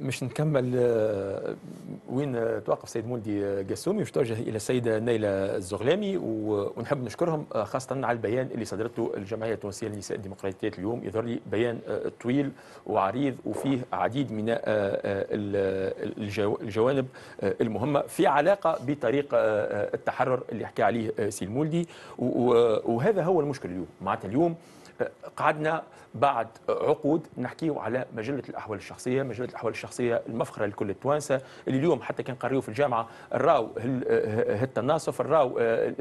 مش نكمل آه، وين آه، توقف سيد مولدي قاسومي آه، توجه الى السيده نيلة الزغلامي ونحب نشكرهم خاصه على البيان اللي صدرته الجمعيه التونسيه للنساء الديمقراطيات اليوم يظهر لي بيان طويل وعريض وفيه عديد من الجوانب المهمه في علاقه بطريق التحرر اللي حكى عليه سيد المولدي وهذا هو المشكل اليوم معناتها اليوم قعدنا بعد عقود نحكيو على مجله الاحوال الشخصيه، مجله الاحوال الشخصيه المفخره لكل التوانسه اللي اليوم حتى كان قريو في الجامعه الراو التناصف الراو آه،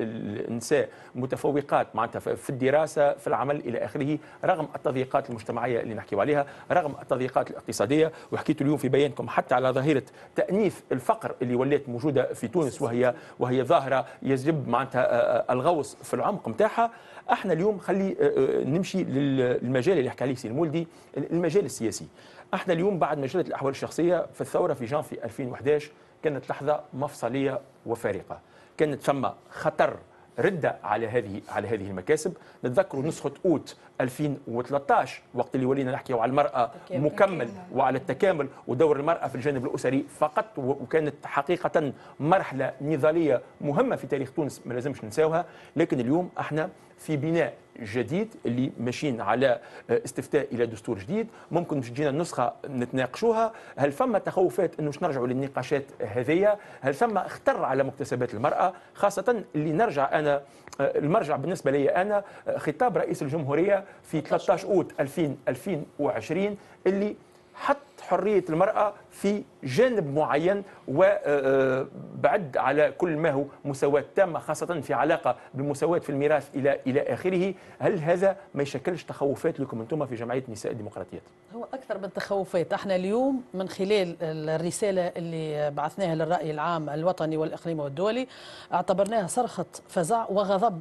النساء متفوقات معناتها في الدراسه في العمل الى اخره رغم التضييقات المجتمعيه اللي نحكيو عليها، رغم التضييقات الاقتصاديه وحكيت اليوم في بيانكم حتى على ظاهره تانيث الفقر اللي ولات موجوده في تونس وهي وهي ظاهره يجب معناتها آه، آه، الغوص في العمق متاحة. احنا اليوم خلي آه، آه، نمشي للمجال اللي حكى عليه سي المولدي المجال السياسي احنا اليوم بعد مجله الاحوال الشخصيه في الثوره في جانفي 2011 كانت لحظه مفصليه وفارقه كانت ثم خطر رده على هذه على هذه المكاسب نتذكروا نسخه اوت 2013 وقت اللي ولينا نحكيو على المراه مكمل وعلى التكامل ودور المراه في الجانب الاسري فقط وكانت حقيقه مرحله نضاليه مهمه في تاريخ تونس ما لازمش ننساوها لكن اليوم احنا في بناء جديد اللي ماشيين على آه، استفتاء الى دستور جديد ممكن باش تجينا نسخه نتناقشوها هل ثم تخوفات انه نرجعوا للنقاشات هذيا هل ثم اختر على مكتسبات المراه خاصه اللي نرجع انا آه، المرجع بالنسبه لي انا آه، خطاب رئيس الجمهوريه في 13 اوت 2000 2020 اللي حط حرية المرأة في جانب معين وبعد آه، آه، على كل ما هو مساواة تامة خاصة في علاقة بالمساواة في الميراث إلى إلى آخره هل هذا ما يشكلش تخوفات لكم أنتم في جمعية نساء الديمقراطيات هو أكثر من تخوفات احنا اليوم من خلال الرسالة اللي بعثناها للرأي العام الوطني والإقليمي والدولي اعتبرناها صرخة فزع وغضب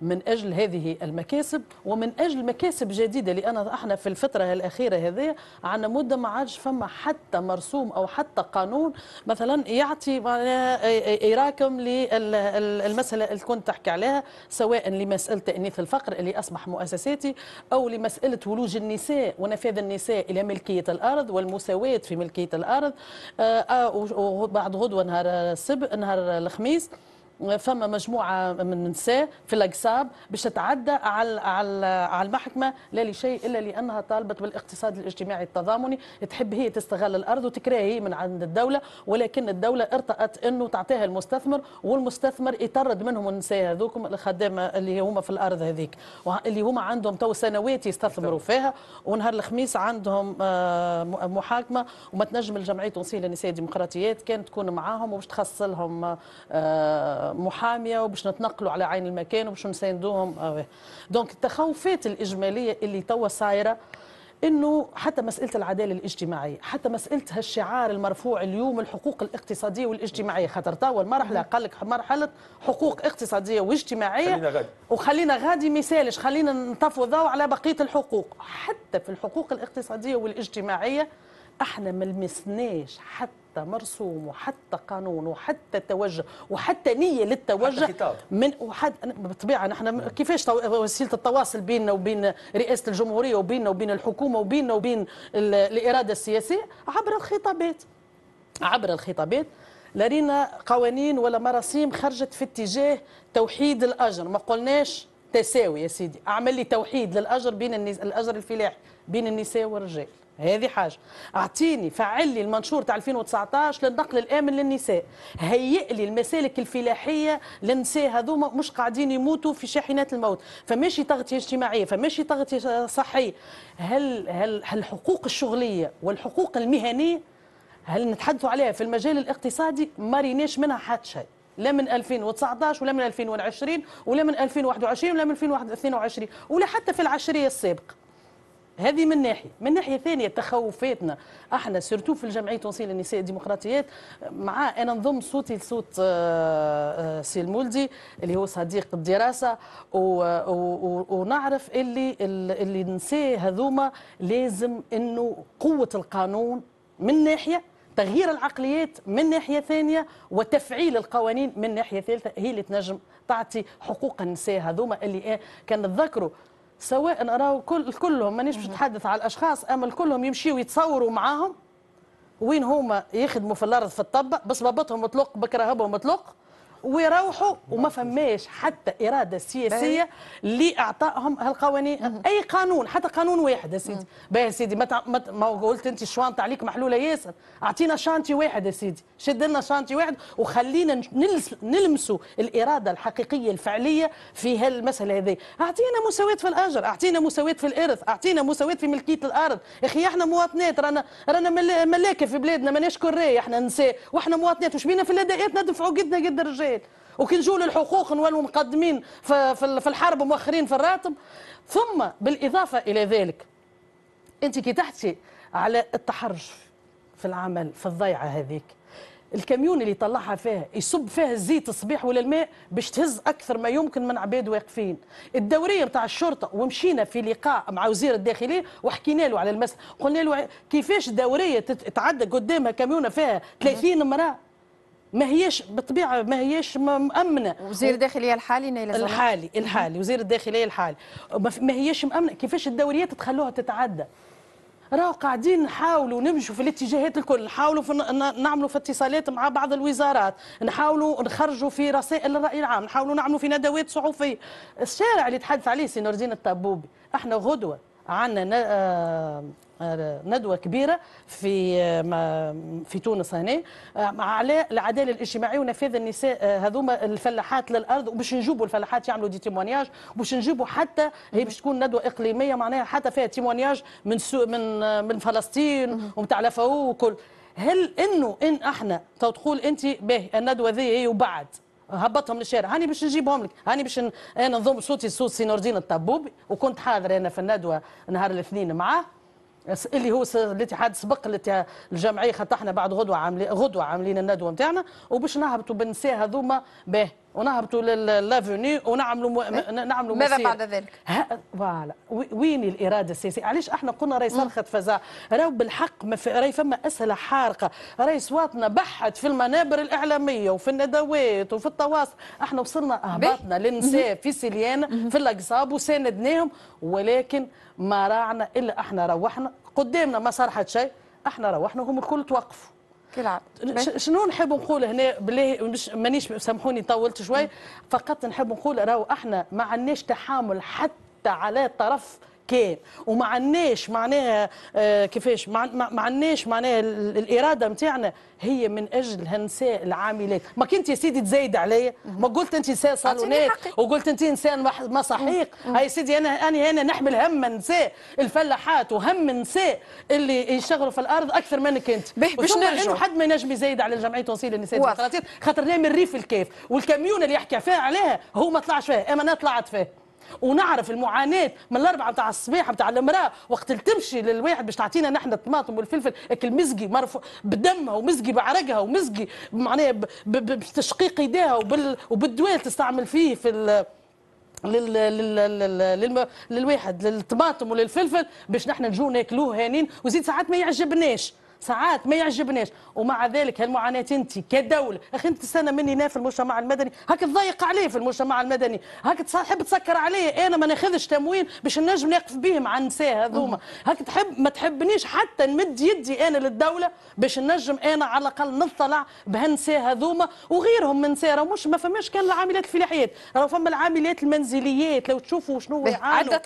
من اجل هذه المكاسب ومن اجل مكاسب جديده لان احنا في الفتره الاخيره هذه عندنا مده ما عادش فما حتى مرسوم او حتى قانون مثلا يعطي يراكم للمساله اللي كنت تحكي عليها سواء لمساله تانيث الفقر اللي اصبح مؤسساتي او لمساله ولوج النساء ونفاذ النساء الى ملكيه الارض والمساواه في ملكيه الارض آه، آه، وبعد غدوه نهار السبت نهار الخميس فما مجموعه من النساء في الاقساب باش تتعدى على على على المحكمه لا لشيء الا لانها طالبت بالاقتصاد الاجتماعي التضامني تحب هي تستغل الارض وتكره هي من عند الدوله ولكن الدوله ارتأت انه تعطيها المستثمر والمستثمر يطرد منهم النساء هذوكم الخدامه اللي هما في الارض هذيك اللي هما عندهم تو سنوات يستثمروا فيها ونهار الخميس عندهم آه، محاكمه وما تنجم الجمعيه التونسيه للنساء الديمقراطيات كانت تكون معاهم وباش تخصص لهم آه، محاميه وباش نتنقلوا على عين المكان وباش نساندوهم آه، دونك التخوفات الاجماليه اللي توا صايره انه حتى مساله العداله الاجتماعيه حتى مساله هالشعار المرفوع اليوم الحقوق الاقتصاديه والاجتماعيه خاطر توا المرحله قال لك مرحله حقوق اقتصاديه واجتماعيه غادي وخلينا غادي ما يسالش خلينا نطفوا الضوء على بقيه الحقوق حتى في الحقوق الاقتصاديه والاجتماعيه احنا ما لمسناش حتى حتى مرسوم وحتى قانون وحتى توجه وحتى نيه للتوجه حتى من وحد بالطبيعه نحن نعم. كيفاش وسيله التواصل بيننا وبين رئاسه الجمهوريه وبيننا وبين الحكومه وبيننا وبين الاراده السياسيه عبر الخطابات عبر الخطابات لرينا قوانين ولا مراسيم خرجت في اتجاه توحيد الاجر ما قلناش تساوي يا سيدي اعمل لي توحيد للاجر بين النز... الاجر الفلاحي بين النساء والرجال هذه حاجه اعطيني فعل لي المنشور تاع 2019 للنقل الامن للنساء هيئ لي المسالك الفلاحيه للنساء هذوما مش قاعدين يموتوا في شاحنات الموت فماشي تغطيه اجتماعيه فماشي تغطيه صحيه هل هل هل الحقوق الشغليه والحقوق المهنيه هل نتحدثوا عليها في المجال الاقتصادي ما ريناش منها حتى شيء لا من 2019 ولا من 2020 ولا من 2021 ولا من 2022 ولا حتى في العشريه السابقه هذه من ناحيه من ناحيه ثانيه تخوفاتنا احنا سيرتو في الجمعيه التونسيه للنساء الديمقراطيات مع انا نضم صوتي لصوت آه، آه، سي المولدي اللي هو صديق الدراسه ونعرف اللي اللي النساء هذوما لازم انه قوه القانون من ناحيه تغيير العقليات من ناحيه ثانيه وتفعيل القوانين من ناحيه ثالثه هي اللي تنجم تعطي حقوق النساء هذوما اللي إيه كان تذكروا سواء راهو كل كلهم مانيش باش نتحدث على الاشخاص اما كلهم يمشيوا يتصوروا معاهم وين هما يخدموا في الارض في الطب بس بابتهم مطلق بكرهبهم مطلق ويروحوا وما فماش حتى اراده سياسيه لاعطائهم هالقوانين اي قانون حتى قانون واحد يا سيدي باهي سيدي ما, ما قلت انت الشوانط عليك محلوله ياسر اعطينا شانتي واحد يا سيدي شد لنا شانتي واحد وخلينا نلمسوا الاراده الحقيقيه الفعليه في هالمساله هذه اعطينا مساواه في الاجر اعطينا مساواه في الارث اعطينا مساواه في ملكيه الارض اخي احنا مواطنات رانا رانا ملاكه في بلادنا ماناش كوريه احنا نساء واحنا مواطنات وش بينا في الاداءات ندفعوا قدنا قد الرجال وكي وكنجوا للحقوق نولوا مقدمين في الحرب ومؤخرين في الراتب ثم بالاضافه الى ذلك انت كي تحكي على التحرش في العمل في الضيعه هذيك الكاميون اللي يطلعها فيها يصب فيها الزيت الصبيح ولا الماء باش تهز اكثر ما يمكن من عباد واقفين الدوريه نتاع الشرطه ومشينا في لقاء مع وزير الداخليه وحكينا له على المساله قلنا له كيفاش دوريه تتعدى قدامها كاميونه فيها 30 امراه ما هيش بالطبيعه ما هيش مامنه وزير الداخليه الحالي نايل الحالي الحالي وزير الداخليه الحالي ما هيش مامنه كيفاش الدوريات تخلوها تتعدى راهو قاعدين نحاولوا نمشوا في الاتجاهات الكل نحاولوا في نعملوا في اتصالات مع بعض الوزارات نحاولوا نخرجوا في رسائل الراي العام نحاولوا نعملوا في ندوات صحفيه الشارع اللي تحدث عليه سي نورزين الطبوبي احنا غدوه عندنا آه، آه، ندوة كبيرة في آه، في تونس هنا على العدالة الاجتماعية ونفاذ النساء هذوما الفلاحات للأرض وباش نجيبوا الفلاحات يعملوا دي تيمونياج وباش نجيبوا حتى هي باش تكون ندوة إقليمية معناها حتى فيها تيمونياج من سو من من فلسطين ومتاع لافاو وكل هل انه ان احنا تقول انت باهي الندوه ذي وبعد هبطهم للشارع هاني باش نجيبهم لك هاني باش ن... انا نضم صوتي صوت سي نور الدين الطبوبي وكنت حاضر انا في الندوه نهار الاثنين معاه اللي هو الاتحاد سبق الجمعيه خاطر احنا بعد غدوه عاملين غدوه عاملين الندوه نتاعنا وباش نهبطوا بالنساء هذوما باهي ونهبطوا لافوني ونعملوا إيه. نعملوا ماذا بعد ذلك؟ فوالا وين الاراده السياسيه؟ علاش احنا قلنا راهي صرخه فزاع؟ راهو بالحق ما راهي فما اسئله حارقه راهي صواتنا بحت في المنابر الاعلاميه وفي الندوات وفي التواصل احنا وصلنا اهبطنا للنساء في سليان في الاقصاب وساندناهم ولكن ما راعنا الا احنا روحنا قدامنا ما صرحت شيء احنا روحنا هم الكل توقفوا كل شنو نحب نقول هنا بالله مش مانيش سامحوني طولت شوي فقط نحب نقول راهو احنا ما عندناش تحامل حتى على طرف كان وما عندناش معناها آه، كيفاش ما عندناش معناها الاراده نتاعنا هي من اجل هالنساء العاملات ما كنت يا سيدي تزايد عليا ما قلت انت نساء صالونات وقلت انت انسان مصحيق هاي سيدي انا انا هنا نحمل هم النساء الفلاحات وهم النساء اللي يشتغلوا في الارض اكثر منك انت باش انه حد ما ينجم يزايد على جمعيه توصيل النساء خاطر من الريف الكيف والكاميون اللي يحكي فيها عليها هو ما طلعش فيها اما انا طلعت فيه ونعرف المعاناه من الاربعه بتاع الصباح بتاع المراه وقت اللي تمشي للواحد باش تعطينا نحن الطماطم والفلفل اكل مزقي مرفوع بدمها ومزقي بعرقها ومزقي معناها بتشقيق وبال وبالدواء تستعمل فيه في ال لل... لل... لل... لل... للواحد للطماطم وللفلفل باش نحن نجو ناكلوه هانين وزيد ساعات ما يعجبناش ساعات ما يعجبناش ومع ذلك هالمعاناه انت كدوله اخي انت تستنى مني هنا في المجتمع المدني هاك تضيق عليه في المجتمع المدني هاك تحب تسكر عليه انا ما ناخذش تموين باش نجم نقف به مع النساء هذوما هاك تحب ما تحبنيش حتى نمد يدي انا للدوله باش نجم انا على الاقل نطلع بهالنساء هذوما وغيرهم من نساء راه مش ما فماش كان العاملات الفلاحيات راه فما العاملات المنزليات لو تشوفوا شنو يعانوا